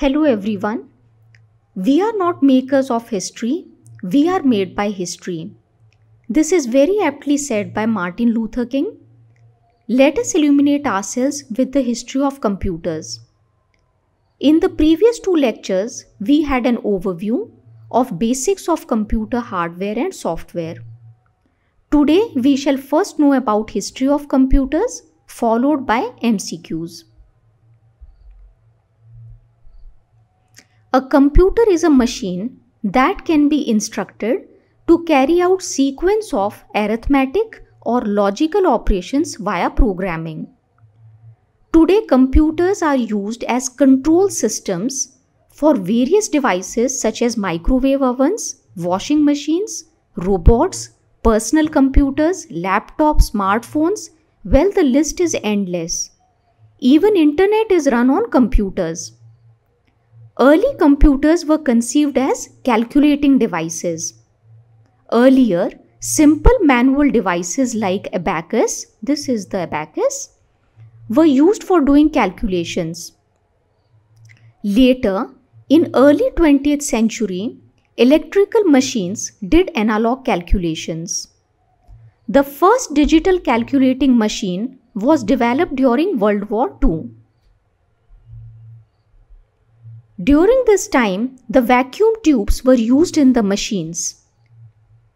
Hello everyone. We are not makers of history, we are made by history. This is very aptly said by Martin Luther King. Let us illuminate ourselves with the history of computers. In the previous two lectures, we had an overview of basics of computer hardware and software. Today, we shall first know about history of computers followed by MCQs. A computer is a machine that can be instructed to carry out sequence of arithmetic or logical operations via programming. Today computers are used as control systems for various devices such as microwave ovens, washing machines, robots, personal computers, laptops, smartphones, well the list is endless. Even internet is run on computers. Early computers were conceived as calculating devices. Earlier, simple manual devices like abacus, this is the abacus, were used for doing calculations. Later, in early 20th century, electrical machines did analog calculations. The first digital calculating machine was developed during World War II. During this time, the vacuum tubes were used in the machines.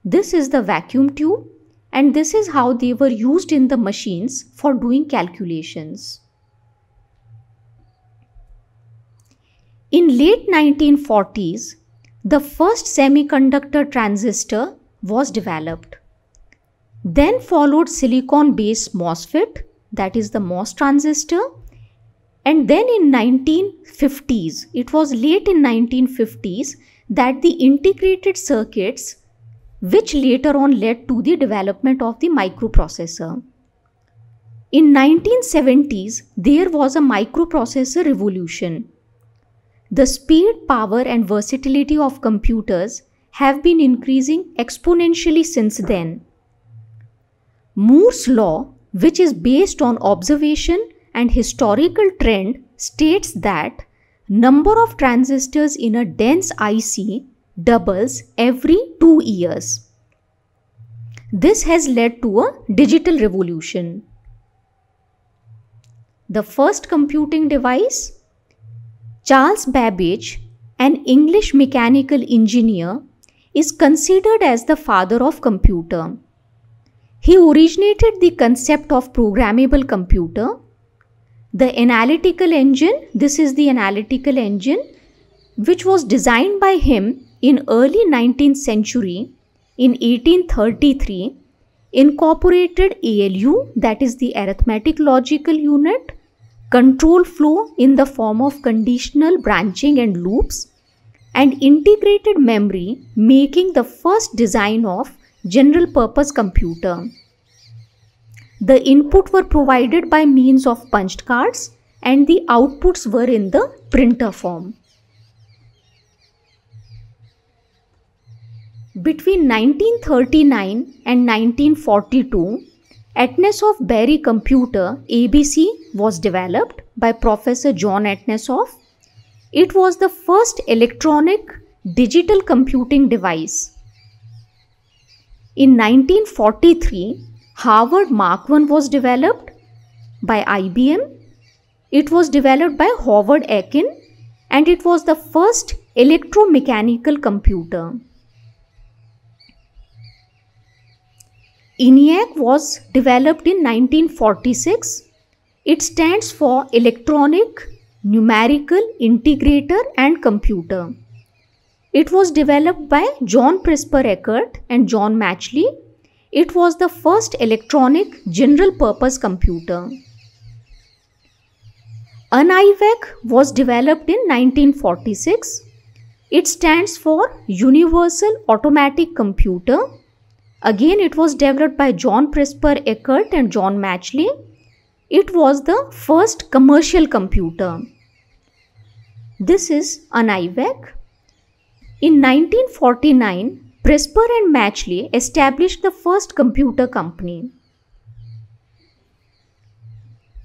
This is the vacuum tube and this is how they were used in the machines for doing calculations. In late 1940s, the first semiconductor transistor was developed. Then followed silicon based MOSFET that is the MOS transistor and then in 1950s, it was late in 1950s that the integrated circuits, which later on led to the development of the microprocessor. In 1970s, there was a microprocessor revolution. The speed, power and versatility of computers have been increasing exponentially since then. Moore's law, which is based on observation and historical trend states that number of transistors in a dense IC doubles every 2 years. This has led to a digital revolution. The first computing device? Charles Babbage, an English mechanical engineer, is considered as the father of computer. He originated the concept of programmable computer the analytical engine, this is the analytical engine which was designed by him in early 19th century in 1833 incorporated ALU that is the arithmetic logical unit control flow in the form of conditional branching and loops and integrated memory making the first design of general purpose computer. The input were provided by means of punched cards and the outputs were in the printer form. Between 1939 and 1942, Atness of Berry computer ABC was developed by Professor John Atness of. It was the first electronic digital computing device. In 1943, Harvard Mark I was developed by IBM. It was developed by Howard Aiken and it was the first electromechanical computer. ENIAC was developed in 1946. It stands for Electronic Numerical Integrator and Computer. It was developed by John Prisper Eckert and John Matchley it was the first electronic general purpose computer. An IVAC was developed in 1946. It stands for Universal Automatic Computer. Again, it was developed by John Presper Eckert and John Matchley. It was the first commercial computer. This is an IVAC. In 1949, Prosper and Matchley established the first computer company.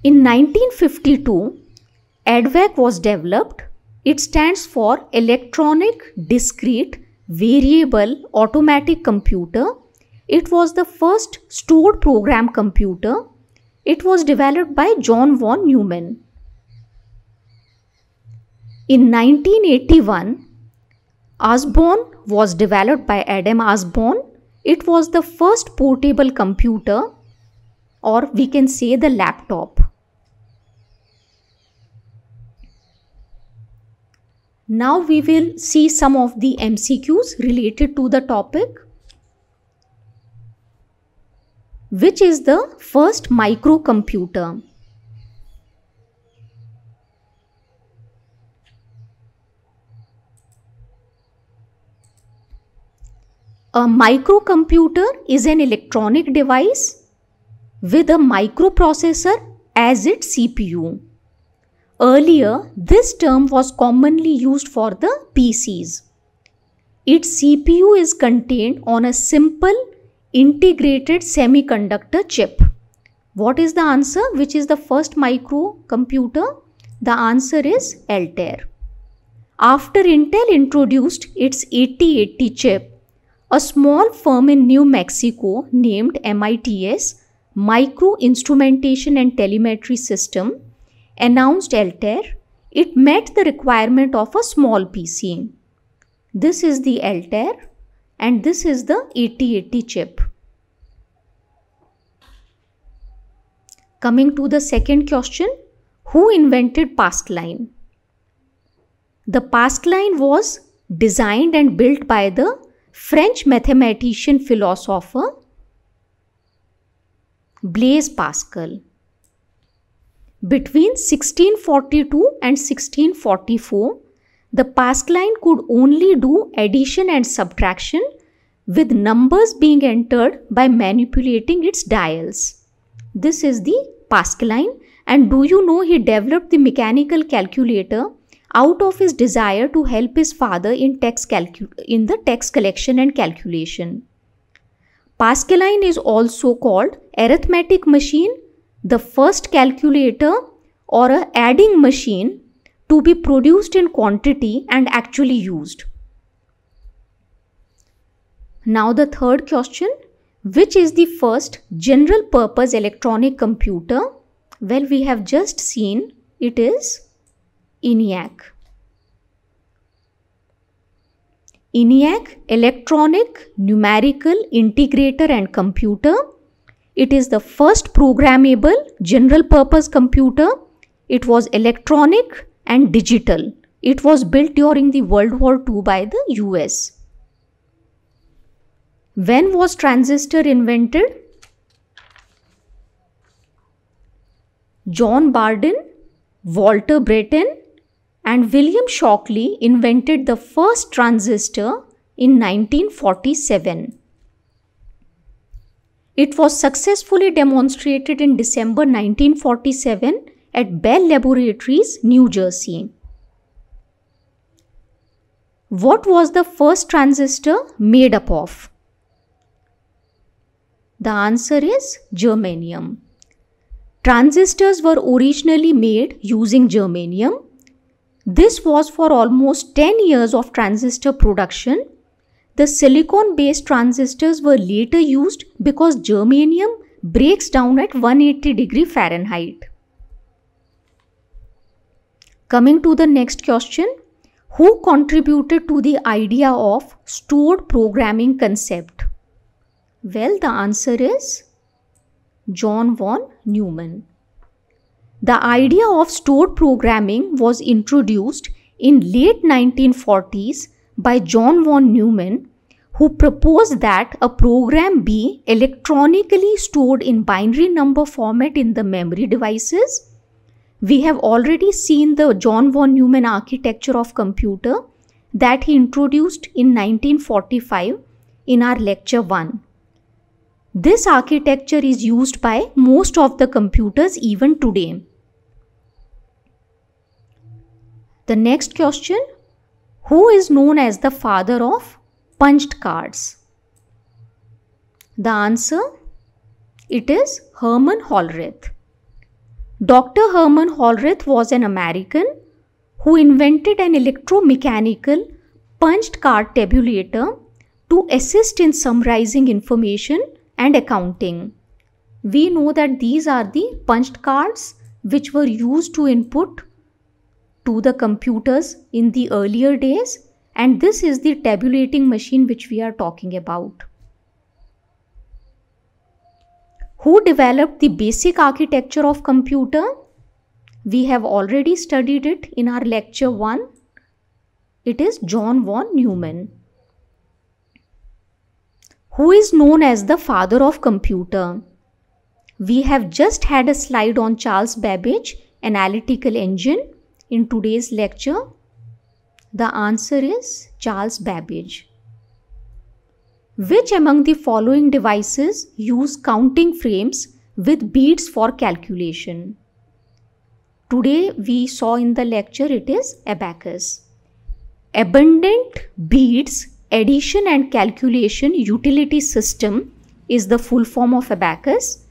In 1952, EDVAC was developed. It stands for Electronic Discrete Variable Automatic Computer. It was the first stored program computer. It was developed by John von Neumann. In 1981, Osborne was developed by Adam Osborne. It was the first portable computer or we can say the laptop. Now we will see some of the MCQs related to the topic. Which is the first microcomputer? A microcomputer is an electronic device with a microprocessor as its CPU. Earlier, this term was commonly used for the PCs. Its CPU is contained on a simple integrated semiconductor chip. What is the answer? Which is the first microcomputer? The answer is Altair. After Intel introduced its 8080 chip, a small firm in New Mexico named MITS, Micro Instrumentation and Telemetry System, announced Altair. It met the requirement of a small PC. This is the Altair and this is the 8080 chip. Coming to the second question, who invented PastLine? The PastLine was designed and built by the French mathematician philosopher Blaise Pascal. Between 1642 and 1644, the Pascaline could only do addition and subtraction with numbers being entered by manipulating its dials. This is the Pascaline and do you know he developed the mechanical calculator out of his desire to help his father in, tax in the tax collection and calculation. Pascaline is also called arithmetic machine, the first calculator or a adding machine to be produced in quantity and actually used. Now the third question, which is the first general purpose electronic computer? Well, we have just seen it is ENIAC. ENIAC, Electronic Numerical Integrator and Computer. It is the first programmable general purpose computer. It was electronic and digital. It was built during the World War II by the US. When was transistor invented? John Barden, Walter Brayton, and William Shockley invented the first transistor in 1947. It was successfully demonstrated in December 1947 at Bell Laboratories, New Jersey. What was the first transistor made up of? The answer is germanium. Transistors were originally made using germanium this was for almost 10 years of transistor production. The silicon based transistors were later used because germanium breaks down at 180 degree Fahrenheit. Coming to the next question, who contributed to the idea of stored programming concept? Well, the answer is John von Neumann. The idea of stored programming was introduced in late 1940s by John von Neumann who proposed that a program be electronically stored in binary number format in the memory devices. We have already seen the John von Neumann architecture of computer that he introduced in 1945 in our lecture 1. This architecture is used by most of the computers even today. The next question Who is known as the father of punched cards? The answer it is Herman Hollerith. Dr. Herman Hollerith was an American who invented an electromechanical punched card tabulator to assist in summarizing information and accounting. We know that these are the punched cards which were used to input to the computers in the earlier days and this is the tabulating machine which we are talking about. Who developed the basic architecture of computer? We have already studied it in our lecture 1. It is John von Neumann. Who is known as the father of computer? We have just had a slide on Charles Babbage, analytical engine in today's lecture? The answer is Charles Babbage. Which among the following devices use counting frames with beads for calculation? Today we saw in the lecture it is abacus. Abundant beads addition and calculation utility system is the full form of abacus.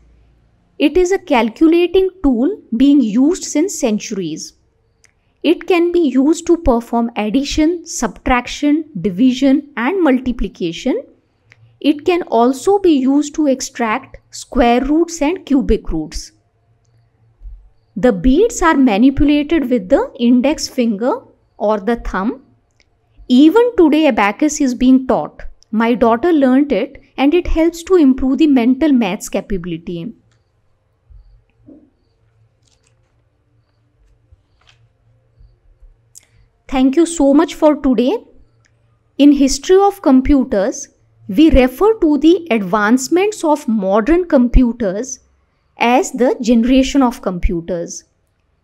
It is a calculating tool being used since centuries. It can be used to perform addition, subtraction, division and multiplication. It can also be used to extract square roots and cubic roots. The beads are manipulated with the index finger or the thumb. Even today abacus is being taught. My daughter learnt it and it helps to improve the mental maths capability. Thank you so much for today. In history of computers, we refer to the advancements of modern computers as the generation of computers.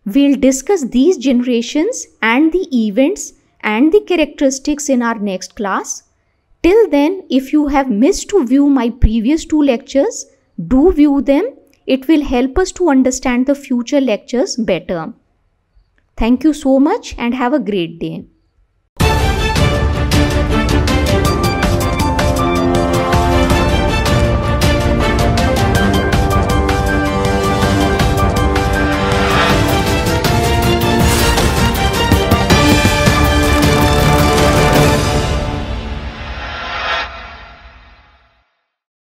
We'll discuss these generations and the events and the characteristics in our next class. Till then, if you have missed to view my previous two lectures, do view them. It will help us to understand the future lectures better. Thank you so much and have a great day.